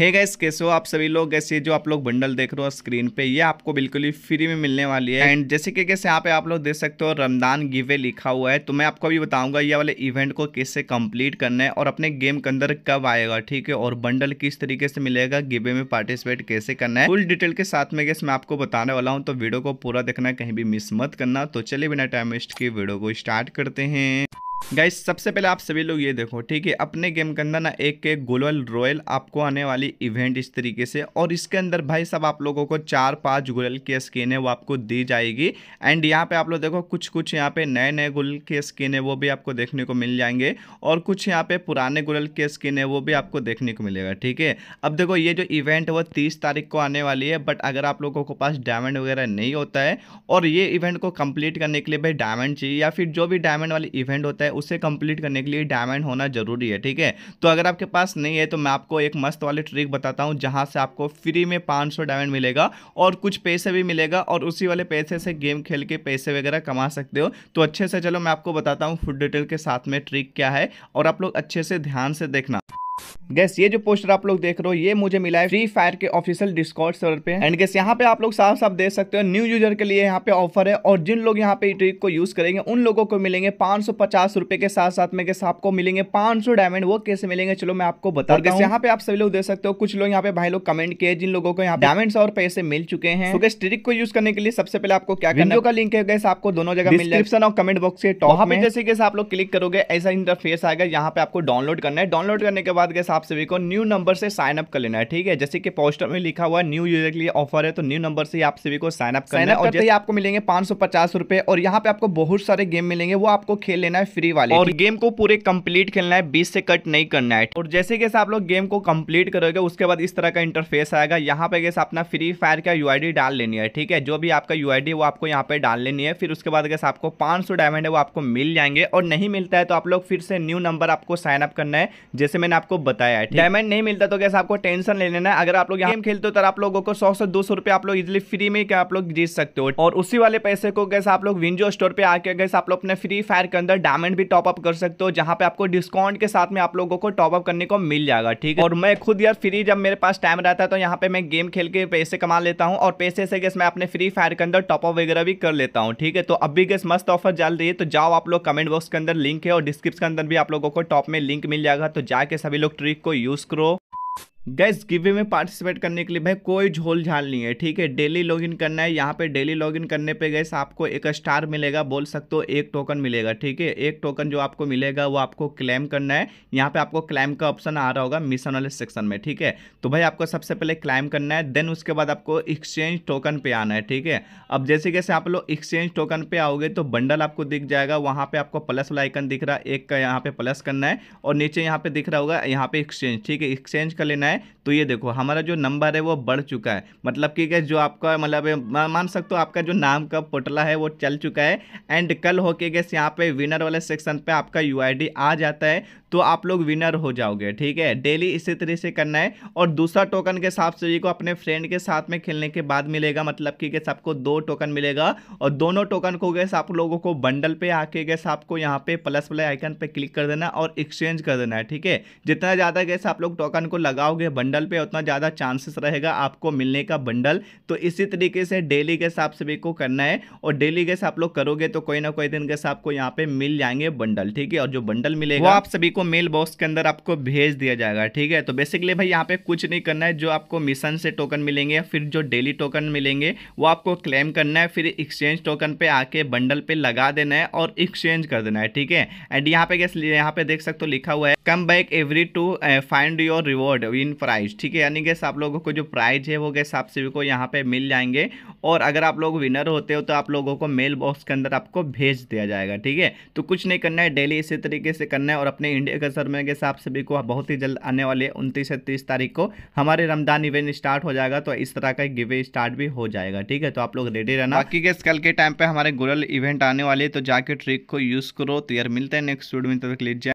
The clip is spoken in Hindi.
हे गैस कैसे हो आप सभी लोग गैस ये जो आप लोग बंडल देख रहे हो स्क्रीन पे ये आपको बिल्कुल ही फ्री में मिलने वाली है एंड जैसे कि कैसे यहाँ पे आप लोग देख सकते हो रमदान गिवे लिखा हुआ है तो मैं आपको अभी बताऊंगा ये वाले इवेंट को कैसे कंप्लीट करना है और अपने गेम के अंदर कब आएगा ठीक है और बंडल किस तरीके से मिलेगा गिवे में पार्टिसिपेट कैसे करना है फुल डिटेल के साथ में गैस मैं आपको बताने वाला हूँ तो वीडियो को पूरा देखना कहीं भी मिस मत करना तो चलिए बिना टाइम वेस्ट के वीडियो को स्टार्ट करते हैं गाइस सबसे पहले आप सभी लोग ये देखो ठीक है अपने गेम के अंदर ना एक के गोलवल रॉयल आपको आने वाली इवेंट इस तरीके से और इसके अंदर भाई सब आप लोगों को चार पांच गुलल की स्किन है वो आपको दी जाएगी एंड यहाँ पे आप लोग देखो कुछ कुछ यहाँ पे नए नए गोल के स्किन है वो भी आपको देखने को मिल जाएंगे और कुछ यहाँ पे पुराने गुलल के स्किन है वो भी आपको देखने को मिलेगा ठीक है अब देखो ये जो इवेंट है वो तीस तारीख को आने वाली है बट अगर आप लोगों के पास डायमंड वगैरह नहीं होता है और ये इवेंट को कंप्लीट करने के लिए भाई डायमंड चाहिए या फिर जो भी डायमंड वाली इवेंट होता है है उसे कंप्लीट करने के लिए डायमंड होना ज़रूरी है ठीक है तो अगर आपके पास नहीं है तो मैं आपको एक मस्त वाली ट्रिक बताता हूँ जहाँ से आपको फ्री में पाँच सौ डायमंड मिलेगा और कुछ पैसे भी मिलेगा और उसी वाले पैसे से गेम खेल के पैसे वगैरह कमा सकते हो तो अच्छे से चलो मैं आपको बताता हूँ फूड डिटेल के साथ में ट्रिक क्या है और आप लोग अच्छे से ध्यान से देखना गैस ये जो पोस्टर आप लोग देख रहे हो ये मुझे मिला है फ्री फायर के ऑफिशियल डिस्कॉर्ड सर्वर पे एंड गैस यहाँ पे आप लोग साफ साफ देख सकते हो न्यू यूजर के लिए यहाँ पे ऑफर है और जिन लोग यहाँ पे ट्रिक को यूज करेंगे उन लोगों को मिलेंगे पांच सौ पचास रुपए के साथ साथ में गैस आपको मिलेंगे पांच सौ डायमंड वो कैसे मिलेंगे चलो मैं आपको बता गैस यहाँ पे आप सभी लोग देख सकते हो कुछ लोग यहाँ पे भाई लोग कमेंट किए जिन लोगों को यहाँ डायमंड और पैसे मिल चुके हैं गैस ट्रिक को यूज करने के लिए सबसे पहले आपको क्या करना का लिंक है गैस आपको दोनों जगह मिल जाएगा और कमेंट बॉक्स के टॉप में जैसे कैसे आप लोग क्लिक करोगे ऐसा इंटरफेस आएगा यहाँ पे आपको डाउनलोड करना है डाउनलोड करने के बाद बात गैस आप सभी को न्यू नंबर से साइन अप कर लेना है ठीक है जैसे कि पोस्टर में लिखा हुआ है न्यू यूजर के लिए ऑफर है तो न्यू नंबर से आप सभी को साइन अप करना है और जैसे आपको मिलेंगे पांच और यहाँ पे आपको बहुत सारे गेम मिलेंगे वो आपको खेल लेना है फ्री वाले और गेम को पूरे कंप्लीट खेलना है बीस से कट नहीं करना है और जैसे कैसे आप लोग गेम को कंप्लीट करोगे उसके बाद इस तरह का इंटरफेस आएगा यहाँ पे गैस अपना फ्री फायर का यू डाल लेनी है ठीक है जो भी आपका यू वो आपको यहाँ पे डाल लेनी है फिर उसके बाद गैस आपको पांच डायमंड है वो आपको मिल जाएंगे और नहीं मिलता है तो आप लोग फिर से न्यू नंबर आपको साइन अप करना है जैसे मैंने आपको आपको बताया है डायमंड नहीं मिलता तो कैसे आपको टेंशन ले लेना है अगर आप लोग गेम खेलते हो तो आप लोगों को सौ से दो सौ रुपए आप लोग इजिली फ्री में आप लोग जीत सकते हो और उसी वाले पैसे को कैसे आप लोग विंजो स्टोर पे आके कैसे आप लोग अपने फ्री फायर के अंदर डायमंड भी टॉपअप कर सकते हो जहाँ पे आपको डिस्काउंट के साथ में आप लोगों को टॉपअप करने को मिल जाएगा ठीक है और मैं खुद यार फ्री जब मेरे पास टाइम रहता है तो यहाँ पे मैं गेम खेल के पैसे कमा लेता हूँ और पैसे से कैसे मैं अपने फ्री फायर के अंदर टॉपअप वगैरह भी कर लेता हूँ ठीक है तो अभी कैसे मस्त ऑफर चल रही है तो जाओ आप लोग कमेंट बॉक्स के अंदर लिंक है और डिस्क्रिप्शन के अंदर भी आप लोगों को टॉप में लिंक मिल जाएगा तो जाके सभी लोग ट्रिक को यूज़ करो गैस गिवे में पार्टिसिपेट करने के लिए भाई कोई झोल झाल नहीं है ठीक है डेली लॉगिन करना है यहाँ पे डेली लॉगिन करने पे गैस आपको एक स्टार मिलेगा बोल सकते हो एक टोकन मिलेगा ठीक है एक टोकन जो आपको मिलेगा वो आपको क्लेम करना है यहाँ पे आपको क्लेम का ऑप्शन आ रहा होगा मिशन वाले सेक्शन में ठीक है तो भाई आपको सबसे पहले क्लाइम करना है देन उसके बाद आपको एक्सचेंज टोकन पर आना है ठीक है अब जैसे कैसे आप लोग एक्सचेंज टोकन पर आओगे तो बंडल आपको दिख जाएगा वहाँ पर आपको प्लस वाला आइकन दिख रहा है एक का यहाँ पर प्लस करना है और नीचे यहाँ पे दिख रहा होगा यहाँ पे एक्सचेंज ठीक है एक्सचेंज कर लेना है है तो ये देखो हमारा जो नंबर है वो बढ़ चुका है मतलब कि गैस जो आपका मतलब मान सकते हो आपका जो नाम का पोटला है वो चल चुका है एंड कल होके गैस यहाँ पे विनर वाले सेक्शन पे आपका यू आ जाता है तो आप लोग विनर हो जाओगे ठीक है डेली इसी तरह से करना है और दूसरा टोकन के हिसाब से को अपने फ्रेंड के साथ में खेलने के बाद मिलेगा मतलब कि गैस आपको दो टोकन मिलेगा और दोनों टोकन को गैस आप लोगों को बंडल पे आके गैस आपको यहाँ पे प्लस वाले आइकन पे क्लिक कर देना और एक्सचेंज कर देना है ठीक है जितना ज़्यादा गैस आप लोग टोकन को लगाओगे बंडल बंडल पे उतना ज़्यादा चांसेस रहेगा आपको मिलने का बंडल तो इसी तरीके से डेली के हिसाब से को करना है और डेली गैस आप लोग करोगे तो कोई ना कोई दिन गैस आपको यहाँ पे मिल जाएंगे बंडल ठीक है और जो बंडल मिलेगा वो आप सभी को मेल बॉक्स के अंदर आपको भेज दिया जाएगा ठीक है तो बेसिकली भाई यहाँ पे कुछ नहीं करना है जो आपको मिशन से टोकन मिलेंगे फिर जो डेली टोकन मिलेंगे वो आपको क्लेम करना है फिर एक्सचेंज टोकन पे आके बंडल पे लगा देना है और एक्सचेंज कर देना है ठीक है एंड यहाँ पे यहाँ पे देख सकते हो लिखा हुआ है come back every to find your reward in prize ठीक है यानी गैस आप लोगों को जो प्राइज है वो गैस आप सभी को यहाँ पे मिल जाएंगे और अगर आप लोग विनर होते हो तो आप लोगों को मेल बॉक्स के अंदर आपको भेज दिया जाएगा ठीक है तो कुछ नहीं करना है डेली इसी तरीके से करना है और अपने इंडिया के सर में गैस आप सभी को बहुत ही जल्द आने वाले उनतीस से तीस तारीख को हमारे रमदान इवेंट स्टार्ट हो जाएगा तो इस तरह का गिवे स्टार्ट भी हो जाएगा ठीक है तो आप लोग रेडी रहना बाकी गैस कल के टाइम पर हमारे गुरल इवेंट आने वाले तो जाके ट्रिक को यूज़ करो तो यार मिलते हैं नेक्स्ट वीडियो में तब तक लीजिए